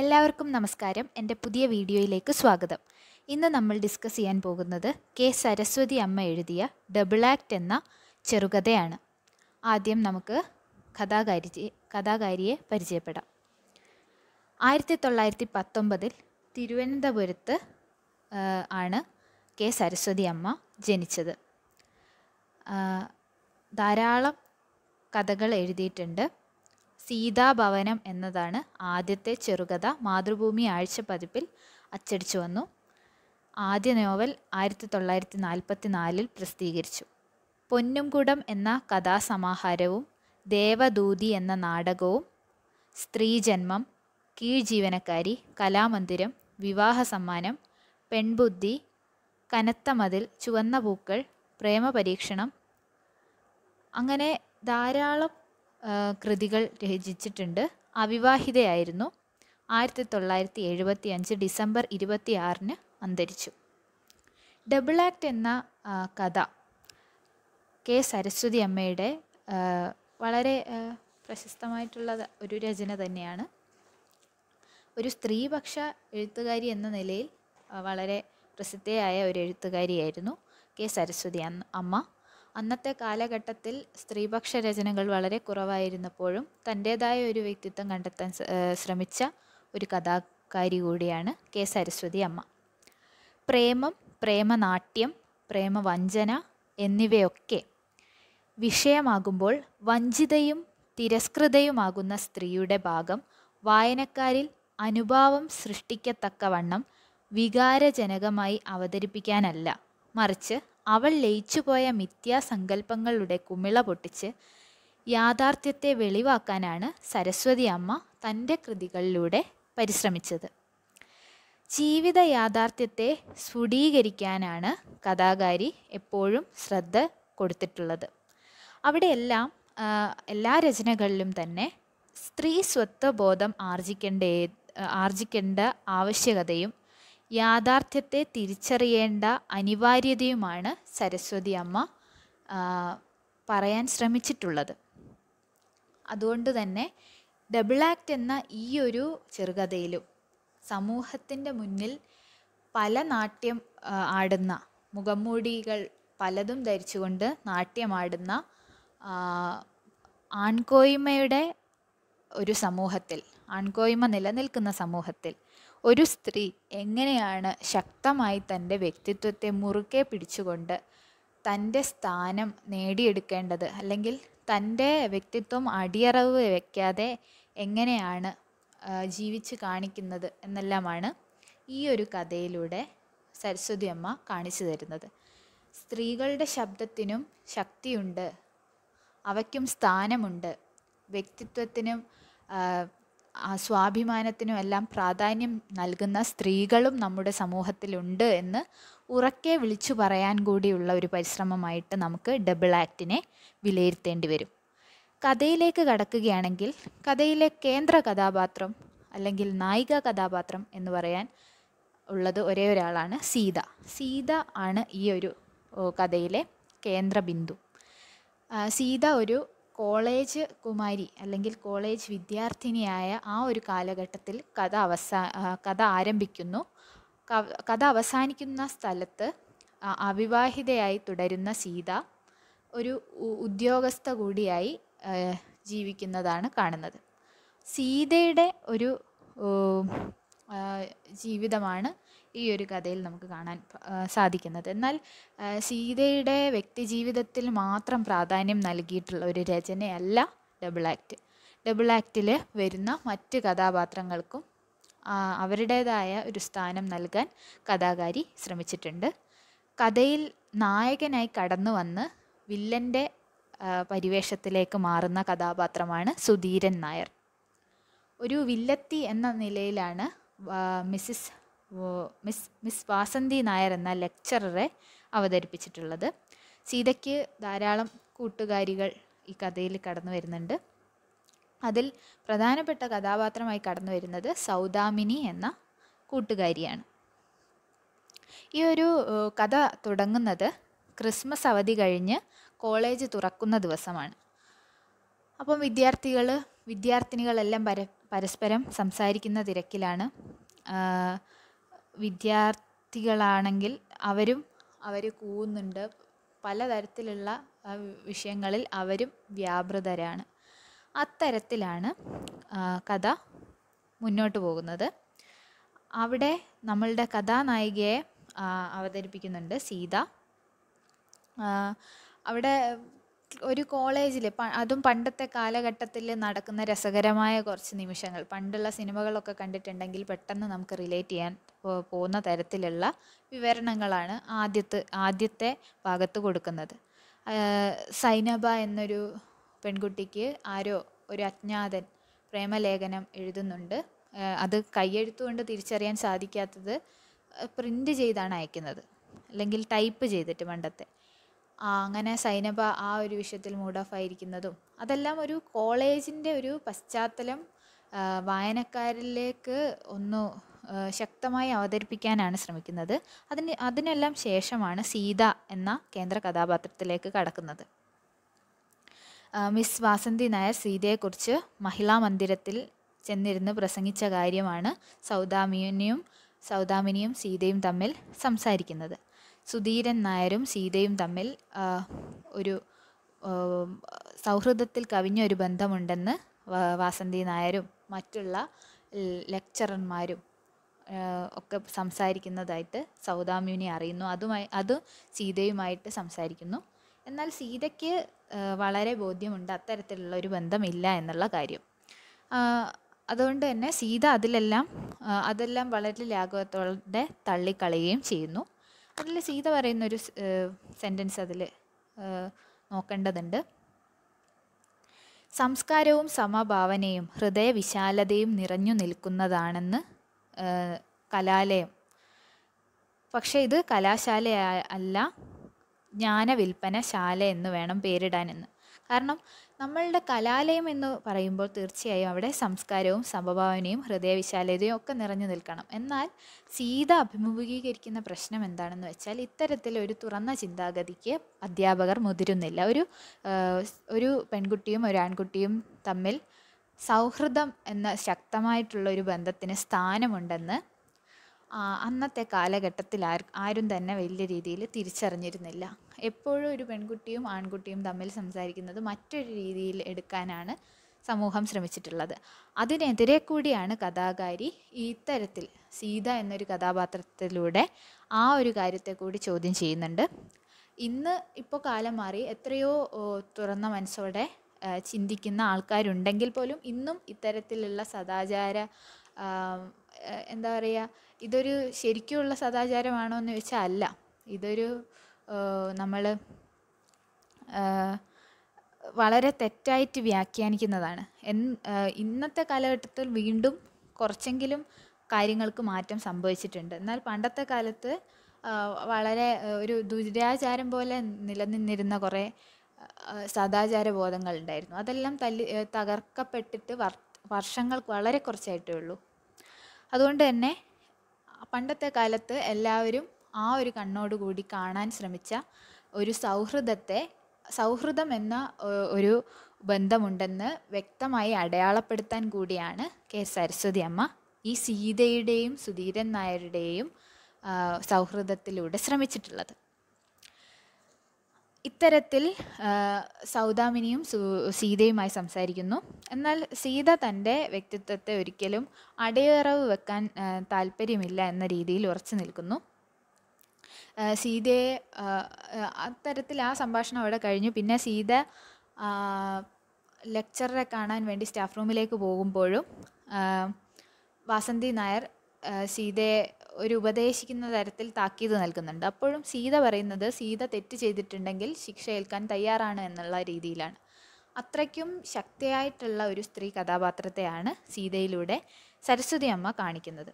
എല്ലാവർക്കും നമസ്കാരം എൻ്റെ പുതിയ വീഡിയോയിലേക്ക് സ്വാഗതം ഇന്ന് നമ്മൾ ഡിസ്കസ് ചെയ്യാൻ പോകുന്നത് കെ സരസ്വതി അമ്മ എഴുതിയ ഡബിൾ ആക്ട് എന്ന ചെറുകഥയാണ് ആദ്യം നമുക്ക് കഥാകാരി കഥാകാരിയെ പരിചയപ്പെടാം ആയിരത്തി തൊള്ളായിരത്തി പത്തൊമ്പതിൽ തിരുവനന്തപുരത്ത് ആണ് കെ സരസ്വതി അമ്മ ജനിച്ചത് ധാരാളം കഥകൾ എഴുതിയിട്ടുണ്ട് സീതാഭവനം എന്നതാണ് ആദ്യത്തെ ചെറുകഥ മാതൃഭൂമി ആഴ്ച പതിപ്പിൽ അച്ചടിച്ചു വന്നു ആദ്യ നോവൽ ആയിരത്തി തൊള്ളായിരത്തി നാൽപ്പത്തി നാലിൽ പ്രസിദ്ധീകരിച്ചു പൊന്നുംകുടം എന്ന കഥാസമാഹാരവും ദേവദൂതി എന്ന നാടകവും സ്ത്രീജന്മം കീഴ്ജീവനക്കാരി കലാമന്ദിരം വിവാഹ സമ്മാനം പെൺബുദ്ധി കനത്ത മതിൽ ചുവന്ന പൂക്കൾ പ്രേമപരീക്ഷണം അങ്ങനെ ധാരാളം കൃതികൾ രചിച്ചിട്ടുണ്ട് അവിവാഹിതയായിരുന്നു ആയിരത്തി തൊള്ളായിരത്തി എഴുപത്തി അഞ്ച് ഡിസംബർ ഇരുപത്തി ആറിന് അന്തരിച്ചു ഡബിൾ ആക്ട് എന്ന കഥ കെ സരസ്വതി അമ്മയുടെ വളരെ പ്രശസ്തമായിട്ടുള്ള ഒരു രചന തന്നെയാണ് ഒരു സ്ത്രീപക്ഷ എഴുത്തുകാരി എന്ന നിലയിൽ വളരെ പ്രസിദ്ധയായ ഒരു എഴുത്തുകാരിയായിരുന്നു കെ സരസ്വതി അമ്മ അന്നത്തെ കാലഘട്ടത്തിൽ സ്ത്രീപക്ഷ രചനകൾ വളരെ കുറവായിരുന്നപ്പോഴും തൻ്റേതായ ഒരു വ്യക്തിത്വം കണ്ടെത്താൻ ശ്രമിച്ച ഒരു കഥാകാരി കൂടിയാണ് കെ സരസ്വതി അമ്മ പ്രേമം പ്രേമനാട്യം പ്രേമവഞ്ചന എന്നിവയൊക്കെ വിഷയമാകുമ്പോൾ വഞ്ചിതയും തിരസ്കൃതയുമാകുന്ന സ്ത്രീയുടെ ഭാഗം വായനക്കാരിൽ അനുഭാവം സൃഷ്ടിക്കത്തക്കവണ്ണം വികാരജനകമായി അവതരിപ്പിക്കാനല്ല മറിച്ച് അവൾ ലയിച്ചുപോയ മിഥ്യാസങ്കല്പങ്ങളുടെ കുമിള പൊട്ടിച്ച് യാഥാർത്ഥ്യത്തെ വെളിവാക്കാനാണ് സരസ്വതി അമ്മ തൻ്റെ കൃതികളിലൂടെ പരിശ്രമിച്ചത് ജീവിത യാഥാർത്ഥ്യത്തെ സ്ഫുടീകരിക്കാനാണ് കഥാകാരി എപ്പോഴും ശ്രദ്ധ കൊടുത്തിട്ടുള്ളത് അവിടെയെല്ലാം എല്ലാ രചനകളിലും തന്നെ സ്ത്രീ സ്വത്വബോധം ആർജിക്കേണ്ട ആർജിക്കേണ്ട ആവശ്യകതയും യാഥാർത്ഥ്യത്തെ തിരിച്ചറിയേണ്ട അനിവാര്യതയുമാണ് സരസ്വതി അമ്മ പറയാൻ ശ്രമിച്ചിട്ടുള്ളത് അതുകൊണ്ട് തന്നെ ഡബിൾ ആക്ട് എന്ന ഈ ഒരു ചെറുകഥയിലും സമൂഹത്തിൻ്റെ മുന്നിൽ പല നാട്യം ആടുന്ന മുഖംമൂടികൾ പലതും ധരിച്ചുകൊണ്ട് നാട്യമാടുന്ന ആൺകോയ്മയുടെ ഒരു സമൂഹത്തിൽ അൺകോയ്മ നിലനിൽക്കുന്ന സമൂഹത്തിൽ ഒരു സ്ത്രീ എങ്ങനെയാണ് ശക്തമായി തൻ്റെ വ്യക്തിത്വത്തെ മുറുകെ പിടിച്ചുകൊണ്ട് തൻ്റെ സ്ഥാനം നേടിയെടുക്കേണ്ടത് അല്ലെങ്കിൽ തൻ്റെ വ്യക്തിത്വം അടിയറവ് വയ്ക്കാതെ എങ്ങനെയാണ് ജീവിച്ച് കാണിക്കുന്നത് എന്നെല്ലാമാണ് ഈ ഒരു കഥയിലൂടെ സരസ്വതി അമ്മ കാണിച്ചു തരുന്നത് സ്ത്രീകളുടെ ശബ്ദത്തിനും ശക്തിയുണ്ട് അവയ്ക്കും സ്ഥാനമുണ്ട് വ്യക്തിത്വത്തിനും സ്വാഭിമാനത്തിനും എല്ലാം പ്രാധാന്യം നൽകുന്ന സ്ത്രീകളും നമ്മുടെ സമൂഹത്തിലുണ്ട് എന്ന് ഉറക്കെ വിളിച്ചു പറയാൻ കൂടിയുള്ള ഒരു പരിശ്രമമായിട്ട് നമുക്ക് ഡബിൾ ആക്റ്റിനെ വിലയിരുത്തേണ്ടി വരും കഥയിലേക്ക് കടക്കുകയാണെങ്കിൽ കഥയിലെ കേന്ദ്ര കഥാപാത്രം അല്ലെങ്കിൽ നായിക കഥാപാത്രം എന്ന് പറയാൻ ഉള്ളത് ഒരേ ഒരാളാണ് സീത സീത ആണ് ഈ ഒരു കഥയിലെ കേന്ദ്ര ബിന്ദു സീത ഒരു കോളേജ് കുമാരി അല്ലെങ്കിൽ കോളേജ് വിദ്യാർത്ഥിനിയായ ആ ഒരു കാലഘട്ടത്തിൽ കഥ അവസാ കഥ ആരംഭിക്കുന്നു കഥ അവസാനിക്കുന്ന സ്ഥലത്ത് അവിവാഹിതയായി തുടരുന്ന സീത ഒരു ഉദ്യോഗസ്ഥ കൂടിയായി ജീവിക്കുന്നതാണ് കാണുന്നത് സീതയുടെ ഒരു ജീവിതമാണ് ഈ ഒരു കഥയിൽ നമുക്ക് കാണാൻ സാധിക്കുന്നത് എന്നാൽ സീതയുടെ വ്യക്തിജീവിതത്തിൽ മാത്രം പ്രാധാന്യം നൽകിയിട്ടുള്ള ഒരു രചനയല്ല ഡബിൾ ആക്ട് ഡബിൾ ആക്റ്റിൽ വരുന്ന മറ്റ് കഥാപാത്രങ്ങൾക്കും അവരുടേതായ ഒരു സ്ഥാനം നൽകാൻ കഥാകാരി ശ്രമിച്ചിട്ടുണ്ട് കഥയിൽ നായകനായി കടന്നു വന്ന് വില്ലൻ്റെ പരിവേഷത്തിലേക്ക് മാറുന്ന കഥാപാത്രമാണ് സുധീരൻ നായർ ഒരു വില്ലത്തി എന്ന നിലയിലാണ് Mrs miss miss Vasanthi Nair എന്ന ലെക്ചററെ അവതരിപ്പിച്ചിട്ടുള്ളത് സീതയ്ക്ക് ധാരാളം കൂട്ടുകാരികൾ ഈ കഥയിൽ കടന്നു വരുന്നുണ്ട് അതിൽ പ്രധാനപ്പെട്ട കഥാപാത്രമായി കടന്നു വരുന്നത് സൗദാമിനി എന്ന കൂട്ടുകാരിയാണ് ഈ ഒരു കഥ തുടങ്ങുന്നത് ക്രിസ്മസ് അവധി കഴിഞ്ഞ് കോളേജ് തുറക്കുന്ന ദിവസമാണ് അപ്പം വിദ്യാർത്ഥികൾ വിദ്യാർത്ഥിനികളെല്ലാം പര പരസ്പരം സംസാരിക്കുന്ന തിരക്കിലാണ് വിദ്യാർത്ഥികളാണെങ്കിൽ അവരും അവർ കൂവുന്നുണ്ട് പലതരത്തിലുള്ള വിഷയങ്ങളിൽ അവരും വ്യാപൃതരാണ് അത്തരത്തിലാണ് കഥ മുന്നോട്ട് പോകുന്നത് അവിടെ നമ്മളുടെ കഥാനായികയെ അവതരിപ്പിക്കുന്നുണ്ട് സീത അവിടെ ഒരു കോളേജിൽ അതും പണ്ടത്തെ കാലഘട്ടത്തിൽ നടക്കുന്ന രസകരമായ കുറച്ച് നിമിഷങ്ങൾ പണ്ടുള്ള സിനിമകളൊക്കെ കണ്ടിട്ടുണ്ടെങ്കിൽ പെട്ടെന്ന് നമുക്ക് റിലേറ്റ് ചെയ്യാൻ പോകുന്ന തരത്തിലുള്ള വിവരണങ്ങളാണ് ആദ്യത്തെ ആദ്യത്തെ ഭാഗത്ത് കൊടുക്കുന്നത് സൈനബ എന്നൊരു പെൺകുട്ടിക്ക് ആരോ ഒരു അജ്ഞാതൻ പ്രേമലേഖനം എഴുതുന്നുണ്ട് അത് കൈയെഴുത്തുകൊണ്ട് തിരിച്ചറിയാൻ സാധിക്കാത്തത് പ്രിൻ്റ് ചെയ്താണ് അയക്കുന്നത് അല്ലെങ്കിൽ ടൈപ്പ് ചെയ്തിട്ട് പണ്ടത്തെ അങ്ങനെ സൈനബ ആ ഒരു വിഷയത്തിൽ മൂഡ് ഓഫ് ആയിരിക്കുന്നതും അതെല്ലാം ഒരു കോളേജിൻ്റെ ഒരു പശ്ചാത്തലം വായനക്കാരിലേക്ക് ഒന്ന് ശക്തമായി അവതരിപ്പിക്കാനാണ് ശ്രമിക്കുന്നത് അതിന് അതിനെല്ലാം ശേഷമാണ് സീത എന്ന കേന്ദ്ര കഥാപാത്രത്തിലേക്ക് കടക്കുന്നത് മിസ് വാസന്തി നായർ സീതയെക്കുറിച്ച് മഹിളാ മന്ദിരത്തിൽ ചെന്നിരുന്ന് പ്രസംഗിച്ച കാര്യമാണ് സൗദാമിനിയും സൗദാമിനിയും സീതയും തമ്മിൽ സംസാരിക്കുന്നത് സുധീരൻ നായരും സീതയും തമ്മിൽ ഒരു സൗഹൃദത്തിൽ കവിഞ്ഞ ഒരു ബന്ധമുണ്ടെന്ന് വാസന്തി നായരും മറ്റുള്ള ലെക്ചറർമാരും ഒക്കെ സംസാരിക്കുന്നതായിട്ട് സൗദാമ്യുനി അറിയുന്നു അതുമായി അത് സീതയുമായിട്ട് സംസാരിക്കുന്നു എന്നാൽ സീതയ്ക്ക് വളരെ ബോധ്യമുണ്ട് അത്തരത്തിലുള്ള ഒരു ബന്ധമില്ല എന്നുള്ള കാര്യം അതുകൊണ്ട് തന്നെ സീത അതിലെല്ലാം അതെല്ലാം വളരെ ലാഘവത്തോടെ തള്ളിക്കളയുകയും ചെയ്യുന്നു അതിൽ സീത പറയുന്നൊരു സെൻറ്റൻസ് അതിൽ നോക്കേണ്ടതുണ്ട് സംസ്കാരവും സമഭാവനയും ഹൃദയവിശാലതയും നിറഞ്ഞു നിൽക്കുന്നതാണെന്ന് കലാലയം പക്ഷേ ഇത് കലാശാല അല്ല ജ്ഞാനവിൽപ്പന ശാല എന്ന് വേണം പേരിടാനെന്ന് കാരണം നമ്മളുടെ കലാലയം എന്ന് പറയുമ്പോൾ തീർച്ചയായും അവിടെ സംസ്കാരവും സമഭാവനയും ഹൃദയവിശാലതയും ഒക്കെ നിറഞ്ഞു നിൽക്കണം എന്നാൽ സീത അഭിമുഖീകരിക്കുന്ന പ്രശ്നം എന്താണെന്ന് വെച്ചാൽ ഇത്തരത്തിലൊരു തുറന്ന ചിന്താഗതിക്ക് അധ്യാപകർ മുതിരുന്നില്ല ഒരു ഒരു പെൺകുട്ടിയും ഒരു ആൺകുട്ടിയും തമ്മിൽ സൗഹൃദം എന്ന ശക്തമായിട്ടുള്ള ഒരു ബന്ധത്തിന് സ്ഥാനമുണ്ടെന്ന് അന്നത്തെ കാലഘട്ടത്തിൽ ആരും തന്നെ വലിയ രീതിയിൽ തിരിച്ചറിഞ്ഞിരുന്നില്ല എപ്പോഴും ഒരു പെൺകുട്ടിയും ആൺകുട്ടിയും തമ്മിൽ സംസാരിക്കുന്നത് മറ്റൊരു രീതിയിൽ എടുക്കാനാണ് സമൂഹം ശ്രമിച്ചിട്ടുള്ളത് അതിനെതിരെ കൂടിയാണ് കഥാകാരി ഇത്തരത്തിൽ സീത എന്നൊരു കഥാപാത്രത്തിലൂടെ ആ ഒരു കാര്യത്തെ കൂടി ചോദ്യം ചെയ്യുന്നുണ്ട് ഇന്ന് ഇപ്പോൾ കാലം മാറി എത്രയോ തുറന്ന മനസ്സോടെ ചിന്തിക്കുന്ന ആൾക്കാരുണ്ടെങ്കിൽ പോലും ഇന്നും ഇത്തരത്തിലുള്ള സദാചാര എന്താ പറയുക ഇതൊരു ശരിക്കുമുള്ള സദാചാരമാണോ എന്ന് ചോദിച്ചാൽ അല്ല ഇതൊരു നമ്മൾ വളരെ തെറ്റായിട്ട് വ്യാഖ്യാനിക്കുന്നതാണ് എൻ ഇന്നത്തെ കാലഘട്ടത്തിൽ വീണ്ടും കുറച്ചെങ്കിലും കാര്യങ്ങൾക്ക് മാറ്റം സംഭവിച്ചിട്ടുണ്ട് എന്നാൽ പണ്ടത്തെ കാലത്ത് വളരെ ഒരു ദുരാചാരം പോലെ നിലനിന്നിരുന്ന കുറേ സദാചാര ബോധങ്ങൾ ഉണ്ടായിരുന്നു അതെല്ലാം തല്ലി തകർക്കപ്പെട്ടിട്ട് വർ വർഷങ്ങൾ വളരെ കുറച്ചായിട്ടേ ഉള്ളൂ അതുകൊണ്ട് തന്നെ പണ്ടത്തെ കാലത്ത് എല്ലാവരും ആ ഒരു കണ്ണോടുകൂടി കാണാൻ ശ്രമിച്ച ഒരു സൗഹൃദത്തെ സൗഹൃദം എന്ന ഒരു ബന്ധമുണ്ടെന്ന് വ്യക്തമായി അടയാളപ്പെടുത്താൻ കൂടിയാണ് കെ സരസ്വതി അമ്മ ഈ സീതയുടെയും സുധീരൻ നായരുടെയും സൗഹൃദത്തിലൂടെ ശ്രമിച്ചിട്ടുള്ളത് ഇത്തരത്തിൽ സൗദാമിനിയും സീതയുമായി സംസാരിക്കുന്നു എന്നാൽ സീത തൻ്റെ വ്യക്തിത്വത്തെ ഒരിക്കലും അടയറവ് വെക്കാൻ താല്പര്യമില്ല എന്ന രീതിയിൽ ഉറച്ചു നിൽക്കുന്നു സീതയെ അത്തരത്തിൽ ആ സംഭാഷണം അവിടെ കഴിഞ്ഞു പിന്നെ സീത ലെക്ചററെ കാണാൻ വേണ്ടി സ്റ്റാഫ് റൂമിലേക്ക് പോകുമ്പോഴും വാസന്തി നായർ സീതയെ ഒരു ഉപദേശിക്കുന്ന തരത്തിൽ താക്കീത് നൽകുന്നുണ്ട് അപ്പോഴും സീത പറയുന്നത് സീത തെറ്റ് ചെയ്തിട്ടുണ്ടെങ്കിൽ ശിക്ഷ ഏൽക്കാൻ തയ്യാറാണ് എന്നുള്ള രീതിയിലാണ് അത്രയ്ക്കും ശക്തിയായിട്ടുള്ള ഒരു സ്ത്രീ കഥാപാത്രത്തെയാണ് സീതയിലൂടെ സരസ്വതി അമ്മ കാണിക്കുന്നത്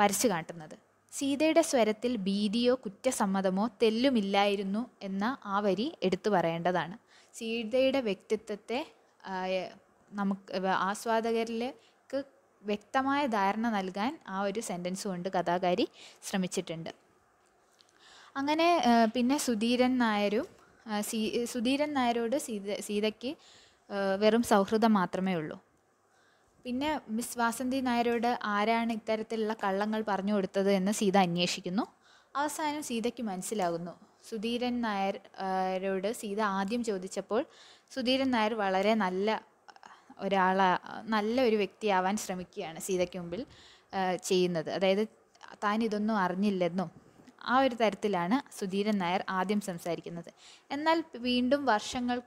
വരച്ചു കാട്ടുന്നത് സീതയുടെ സ്വരത്തിൽ ഭീതിയോ കുറ്റസമ്മതമോ തെല്ലുമില്ലായിരുന്നു എന്ന ആ വരി എടുത്തു പറയേണ്ടതാണ് സീതയുടെ വ്യക്തിത്വത്തെ നമുക്ക് ആസ്വാദകരിലേക്ക് വ്യക്തമായ ധാരണ നൽകാൻ ആ ഒരു സെൻറ്റൻസ് കൊണ്ട് കഥാകാരി ശ്രമിച്ചിട്ടുണ്ട് അങ്ങനെ പിന്നെ സുധീരൻ നായരും സീ സുധീരൻ നായരോട് സീത സീതയ്ക്ക് വെറും സൗഹൃദം മാത്രമേ ഉള്ളൂ പിന്നെ മിസ് വാസന്തി നായരോട് ആരാണ് ഇത്തരത്തിലുള്ള കള്ളങ്ങൾ പറഞ്ഞു കൊടുത്തത് എന്ന് സീത അന്വേഷിക്കുന്നു അവസാനം സീതയ്ക്ക് മനസ്സിലാകുന്നു സുധീരൻ നായരോട് സീത ആദ്യം ചോദിച്ചപ്പോൾ സുധീരൻ നായർ വളരെ നല്ല ഒരാളെ നല്ല ഒരു വ്യക്തിയാവാൻ ശ്രമിക്കുകയാണ് സീതയ്ക്ക് മുമ്പിൽ ചെയ്യുന്നത് അതായത് താൻ ഇതൊന്നും അറിഞ്ഞില്ലെന്നും ആ ഒരു തരത്തിലാണ് സുധീരൻ നായർ ആദ്യം സംസാരിക്കുന്നത് എന്നാൽ വീണ്ടും വർഷങ്ങൾ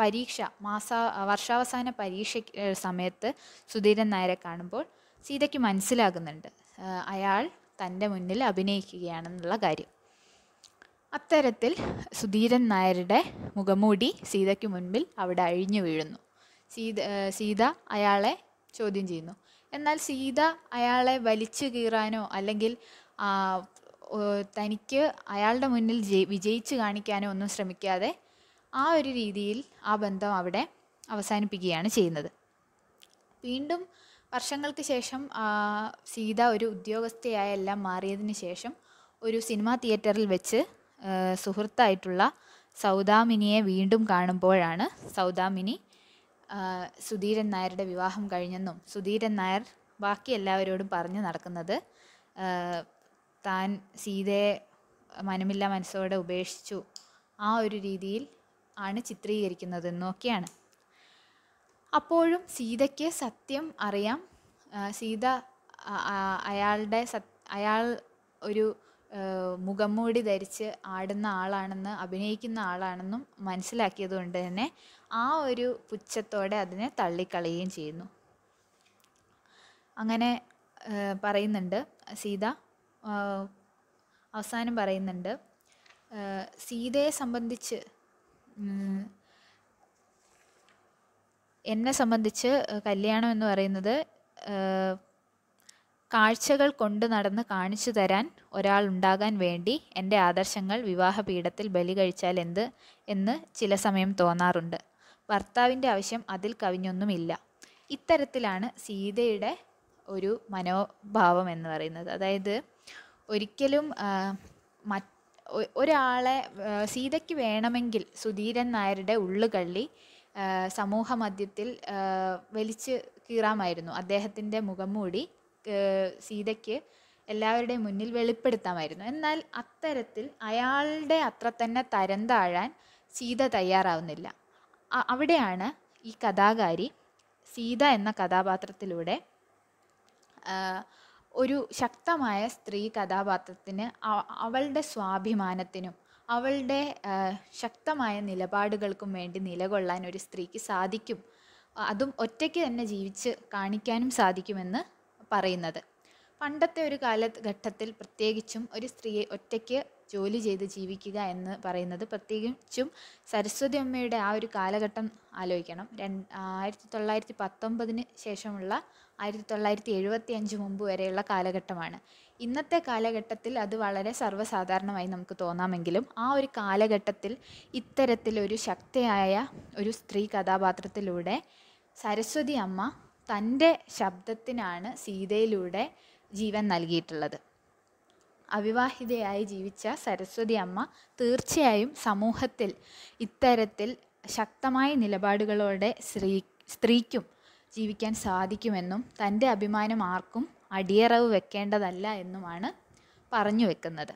പരീക്ഷ മാസ വർഷാവസാന പരീക്ഷ സമയത്ത് സുധീരൻ നായരെ കാണുമ്പോൾ സീതയ്ക്ക് മനസ്സിലാകുന്നുണ്ട് അയാൾ തൻ്റെ മുന്നിൽ അഭിനയിക്കുകയാണെന്നുള്ള കാര്യം അത്തരത്തിൽ സുധീരൻ നായരുടെ മുഖമൂടി സീതയ്ക്ക് മുൻപിൽ അവിടെ അഴിഞ്ഞു വീഴുന്നു സീത സീത അയാളെ ചോദ്യം ചെയ്യുന്നു എന്നാൽ സീത അയാളെ വലിച്ചു കീറാനോ അല്ലെങ്കിൽ തനിക്ക് അയാളുടെ മുന്നിൽ വിജയിച്ച് കാണിക്കാനോ ഒന്നും ശ്രമിക്കാതെ ആ ഒരു രീതിയിൽ ആ ബന്ധം അവിടെ അവസാനിപ്പിക്കുകയാണ് ചെയ്യുന്നത് വീണ്ടും വർഷങ്ങൾക്ക് ശേഷം സീത ഒരു ഉദ്യോഗസ്ഥയായ എല്ലാം മാറിയതിന് ശേഷം ഒരു സിനിമാ തിയേറ്ററിൽ വെച്ച് സുഹൃത്തായിട്ടുള്ള സൗദാമിനിയെ വീണ്ടും കാണുമ്പോഴാണ് സൗദാമിനി സുധീരൻ നായരുടെ വിവാഹം കഴിഞ്ഞെന്നും സുധീരൻ നായർ ബാക്കി എല്ലാവരോടും പറഞ്ഞു നടക്കുന്നത് താൻ സീതയെ മനമില്ല മനസ്സോടെ ഉപേക്ഷിച്ചു ആ ഒരു രീതിയിൽ ആണ് ചിത്രീകരിക്കുന്നത് എന്നൊക്കെയാണ് അപ്പോഴും സീതയ്ക്ക് സത്യം അറിയാം സീത അയാളുടെ സ അയാൾ ഒരു മുഖംമൂടി ധരിച്ച് ആടുന്ന ആളാണെന്ന് അഭിനയിക്കുന്ന ആളാണെന്നും മനസ്സിലാക്കിയതുകൊണ്ട് തന്നെ ആ ഒരു പുച്ഛത്തോടെ അതിനെ തള്ളിക്കളയുകയും ചെയ്യുന്നു അങ്ങനെ പറയുന്നുണ്ട് സീത അവസാനം പറയുന്നുണ്ട് സീതയെ സംബന്ധിച്ച് എന്നെ സംബന്ധിച്ച് കല്യാണം എന്ന് പറയുന്നത് കാഴ്ചകൾ കൊണ്ട് നടന്ന് കാണിച്ചു തരാൻ ഒരാൾ ഉണ്ടാകാൻ വേണ്ടി എൻ്റെ ആദർശങ്ങൾ വിവാഹപീഠത്തിൽ ബലി കഴിച്ചാൽ എന്ത് എന്ന് ചില സമയം തോന്നാറുണ്ട് ഭർത്താവിൻ്റെ ആവശ്യം അതിൽ കവിഞ്ഞൊന്നുമില്ല ഇത്തരത്തിലാണ് സീതയുടെ ഒരു മനോഭാവം എന്ന് പറയുന്നത് അതായത് ഒരിക്കലും ഒരാളെ സീതയ്ക്ക് വേണമെങ്കിൽ സുധീരൻ നായരുടെ ഉള്ളുകള്ളി സമൂഹ മധ്യത്തിൽ വലിച്ച് കീറാമായിരുന്നു അദ്ദേഹത്തിൻ്റെ മുഖംമൂടി സീതയ്ക്ക് എല്ലാവരുടെയും മുന്നിൽ വെളിപ്പെടുത്താമായിരുന്നു എന്നാൽ അത്തരത്തിൽ അയാളുടെ അത്ര തന്നെ തരം താഴാൻ സീത തയ്യാറാവുന്നില്ല അവിടെയാണ് ഈ കഥാകാരി സീത എന്ന കഥാപാത്രത്തിലൂടെ ഒരു ശക്തമായ സ്ത്രീ കഥാപാത്രത്തിന് അവളുടെ സ്വാഭിമാനത്തിനും അവളുടെ ശക്തമായ നിലപാടുകൾക്കും വേണ്ടി നിലകൊള്ളാൻ ഒരു സ്ത്രീക്ക് സാധിക്കും അതും ഒറ്റയ്ക്ക് തന്നെ ജീവിച്ച് കാണിക്കാനും സാധിക്കുമെന്ന് പറയുന്നത് പണ്ടത്തെ ഒരു കാലഘട്ടത്തിൽ പ്രത്യേകിച്ചും ഒരു സ്ത്രീയെ ഒറ്റയ്ക്ക് ജോലി ചെയ്ത് ജീവിക്കുക എന്ന് പറയുന്നത് പ്രത്യേകിച്ചും സരസ്വതി അമ്മയുടെ ആ ഒരു കാലഘട്ടം ആലോചിക്കണം രണ്ട് ആയിരത്തി തൊള്ളായിരത്തി പത്തൊമ്പതിന് ശേഷമുള്ള ആയിരത്തി തൊള്ളായിരത്തി എഴുപത്തി അഞ്ച് മുമ്പ് വരെയുള്ള കാലഘട്ടമാണ് ഇന്നത്തെ കാലഘട്ടത്തിൽ അത് വളരെ സർവ്വസാധാരണമായി നമുക്ക് തോന്നാമെങ്കിലും ആ ഒരു കാലഘട്ടത്തിൽ ഇത്തരത്തിലൊരു ശക്തിയായ ഒരു സ്ത്രീ കഥാപാത്രത്തിലൂടെ സരസ്വതി അമ്മ തൻ്റെ ശബ്ദത്തിനാണ് സീതയിലൂടെ ജീവൻ നൽകിയിട്ടുള്ളത് അവിവാഹിതയായി ജീവിച്ച സരസ്വതി അമ്മ തീർച്ചയായും സമൂഹത്തിൽ ഇത്തരത്തിൽ ശക്തമായ നിലപാടുകളോടെ സ്ത്രീ സ്ത്രീക്കും ജീവിക്കാൻ സാധിക്കുമെന്നും തൻ്റെ അഭിമാനം ആർക്കും അടിയറവ് വെക്കേണ്ടതല്ല എന്നുമാണ് പറഞ്ഞു വെക്കുന്നത്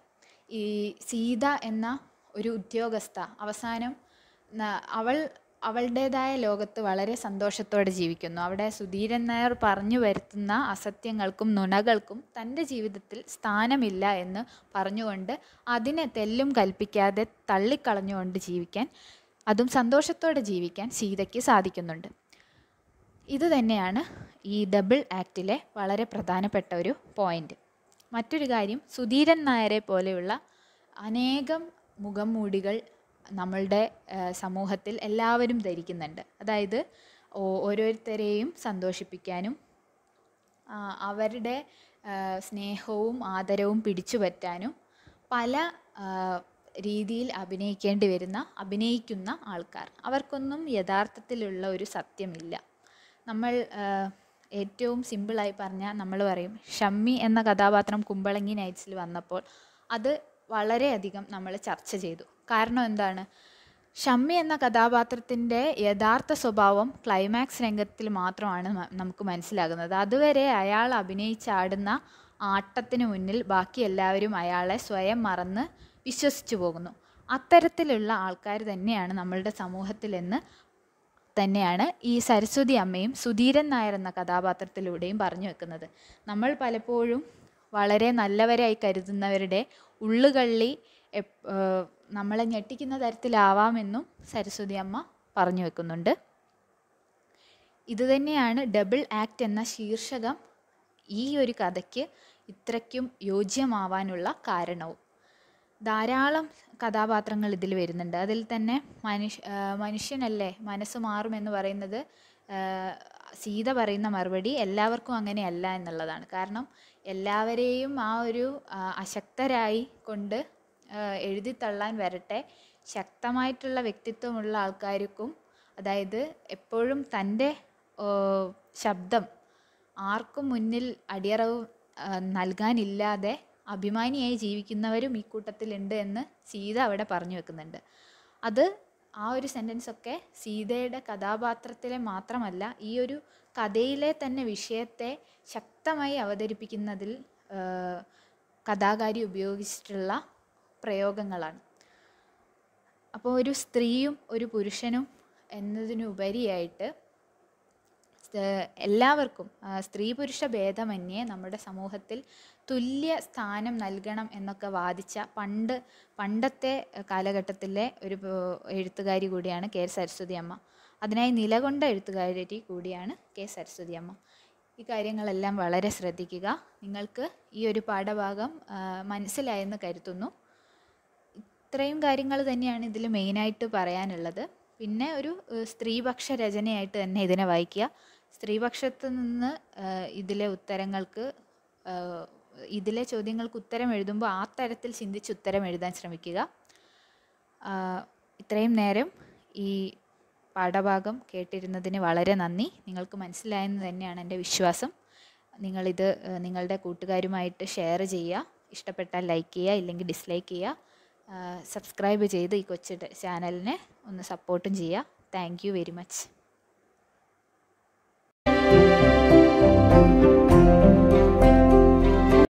ഈ സീത എന്ന ഒരു ഉദ്യോഗസ്ഥ അവസാനം അവൾ അവളുടേതായ ലോകത്ത് വളരെ സന്തോഷത്തോടെ ജീവിക്കുന്നു അവിടെ സുധീരൻ നായർ പറഞ്ഞു വരുത്തുന്ന അസത്യങ്ങൾക്കും നുണകൾക്കും തൻ്റെ ജീവിതത്തിൽ സ്ഥാനമില്ല എന്ന് പറഞ്ഞുകൊണ്ട് അതിനെ തെല്ലും കൽപ്പിക്കാതെ തള്ളിക്കളഞ്ഞുകൊണ്ട് ജീവിക്കാൻ അതും സന്തോഷത്തോടെ ജീവിക്കാൻ സീതയ്ക്ക് സാധിക്കുന്നുണ്ട് ഇത് തന്നെയാണ് ഈ ഡബിൾ ആക്റ്റിലെ വളരെ പ്രധാനപ്പെട്ട ഒരു പോയിൻ്റ് മറ്റൊരു കാര്യം സുധീരൻ നായരെ പോലെയുള്ള അനേകം മുഖംമൂടികൾ നമ്മളുടെ സമൂഹത്തിൽ എല്ലാവരും ധരിക്കുന്നുണ്ട് അതായത് ഓരോരുത്തരെയും സന്തോഷിപ്പിക്കാനും അവരുടെ സ്നേഹവും ആദരവും പിടിച്ചു പറ്റാനും പല രീതിയിൽ അഭിനയിക്കേണ്ടി വരുന്ന അഭിനയിക്കുന്ന ആൾക്കാർ അവർക്കൊന്നും യഥാർത്ഥത്തിലുള്ള ഒരു സത്യമില്ല നമ്മൾ ഏറ്റവും സിമ്പിളായി പറഞ്ഞാൽ നമ്മൾ പറയും ഷമ്മി എന്ന കഥാപാത്രം കുമ്പളങ്ങി നൈറ്റ്സിൽ വന്നപ്പോൾ അത് വളരെയധികം നമ്മൾ ചർച്ച ചെയ്തു കാരണം എന്താണ് ഷമ്മി എന്ന കഥാപാത്രത്തിൻ്റെ യഥാർത്ഥ സ്വഭാവം ക്ലൈമാക്സ് രംഗത്തിൽ മാത്രമാണ് നമുക്ക് മനസ്സിലാകുന്നത് അതുവരെ അയാൾ അഭിനയിച്ചാടുന്ന ആട്ടത്തിന് മുന്നിൽ ബാക്കി എല്ലാവരും അയാളെ സ്വയം മറന്ന് വിശ്വസിച്ചു പോകുന്നു അത്തരത്തിലുള്ള ആൾക്കാർ തന്നെയാണ് നമ്മളുടെ സമൂഹത്തിലെന്ന് തന്നെയാണ് ഈ സരസ്വതി അമ്മയും സുധീരൻ നായർ എന്ന കഥാപാത്രത്തിലൂടെയും പറഞ്ഞു വെക്കുന്നത് നമ്മൾ പലപ്പോഴും വളരെ നല്ലവരായി കരുതുന്നവരുടെ ഉള്ളുകള്ളി നമ്മളെ ഞെട്ടിക്കുന്ന തരത്തിലാവാമെന്നും സരസ്വതി അമ്മ പറഞ്ഞു വെക്കുന്നുണ്ട് ഇതുതന്നെയാണ് ഡബിൾ ആക്ട് എന്ന ശീർഷകം ഈ ഒരു കഥയ്ക്ക് ഇത്രയ്ക്കും യോജ്യമാവാനുള്ള കാരണവും ധാരാളം കഥാപാത്രങ്ങൾ ഇതിൽ വരുന്നുണ്ട് അതിൽ തന്നെ മനുഷ്യ മനുഷ്യനല്ലേ മനസ്സ് മാറുമെന്ന് പറയുന്നത് സീത പറയുന്ന മറുപടി എല്ലാവർക്കും അങ്ങനെയല്ല എന്നുള്ളതാണ് കാരണം എല്ലാവരെയും ആ ഒരു അശക്തരായി കൊണ്ട് എഴുതിത്തള്ളാൻ വരട്ടെ ശക്തമായിട്ടുള്ള വ്യക്തിത്വമുള്ള ആൾക്കാർക്കും അതായത് എപ്പോഴും തൻ്റെ ശബ്ദം ആർക്കും മുന്നിൽ അടിയറവ് നൽകാനില്ലാതെ അഭിമാനിയായി ജീവിക്കുന്നവരും ഈ കൂട്ടത്തിലുണ്ട് എന്ന് സീത അവിടെ പറഞ്ഞു വെക്കുന്നുണ്ട് അത് ആ ഒരു ഒക്കെ സീതയുടെ കഥാപാത്രത്തിലെ മാത്രമല്ല ഈ ഒരു കഥയിലെ തന്നെ വിഷയത്തെ ശക്തമായി അവതരിപ്പിക്കുന്നതിൽ കഥാകാരി ഉപയോഗിച്ചിട്ടുള്ള പ്രയോഗങ്ങളാണ് അപ്പോൾ ഒരു സ്ത്രീയും ഒരു പുരുഷനും എന്നതിനുപരിയായിട്ട് എല്ലാവർക്കും സ്ത്രീ പുരുഷ ഭേദമന്യേ നമ്മുടെ സമൂഹത്തിൽ തുല്യ സ്ഥാനം നൽകണം എന്നൊക്കെ വാദിച്ച പണ്ട് പണ്ടത്തെ കാലഘട്ടത്തിലെ ഒരു എഴുത്തുകാരി കൂടിയാണ് കെ സരസ്വതി അമ്മ അതിനായി നിലകൊണ്ട എഴുത്തുകാരി കൂടിയാണ് കെ സരസ്വതി അമ്മ ഈ കാര്യങ്ങളെല്ലാം വളരെ ശ്രദ്ധിക്കുക നിങ്ങൾക്ക് ഈ ഒരു പാഠഭാഗം മനസ്സിലായെന്ന് കരുതുന്നു അത്രയും കാര്യങ്ങൾ തന്നെയാണ് ഇതിൽ മെയിനായിട്ട് പറയാനുള്ളത് പിന്നെ ഒരു സ്ത്രീപക്ഷ രചനയായിട്ട് തന്നെ ഇതിനെ വായിക്കുക സ്ത്രീപക്ഷത്ത് നിന്ന് ഇതിലെ ഉത്തരങ്ങൾക്ക് ഇതിലെ ചോദ്യങ്ങൾക്ക് ഉത്തരം എഴുതുമ്പോൾ ആ തരത്തിൽ ചിന്തിച്ച് ഉത്തരം എഴുതാൻ ശ്രമിക്കുക ഇത്രയും നേരം ഈ പാഠഭാഗം കേട്ടിരുന്നതിന് വളരെ നന്ദി നിങ്ങൾക്ക് മനസ്സിലായെന്ന് തന്നെയാണ് എൻ്റെ വിശ്വാസം നിങ്ങളിത് നിങ്ങളുടെ കൂട്ടുകാരുമായിട്ട് ഷെയർ ചെയ്യുക ഇഷ്ടപ്പെട്ടാൽ ലൈക്ക് ചെയ്യുക ഇല്ലെങ്കിൽ ഡിസ്ലൈക്ക് ചെയ്യുക സബ്സ്ക്രൈബ് ചെയ്ത് ഈ കൊച്ചിൻ്റെ ചാനലിനെ ഒന്ന് സപ്പോർട്ടും ചെയ്യുക താങ്ക് വെരി മച്ച്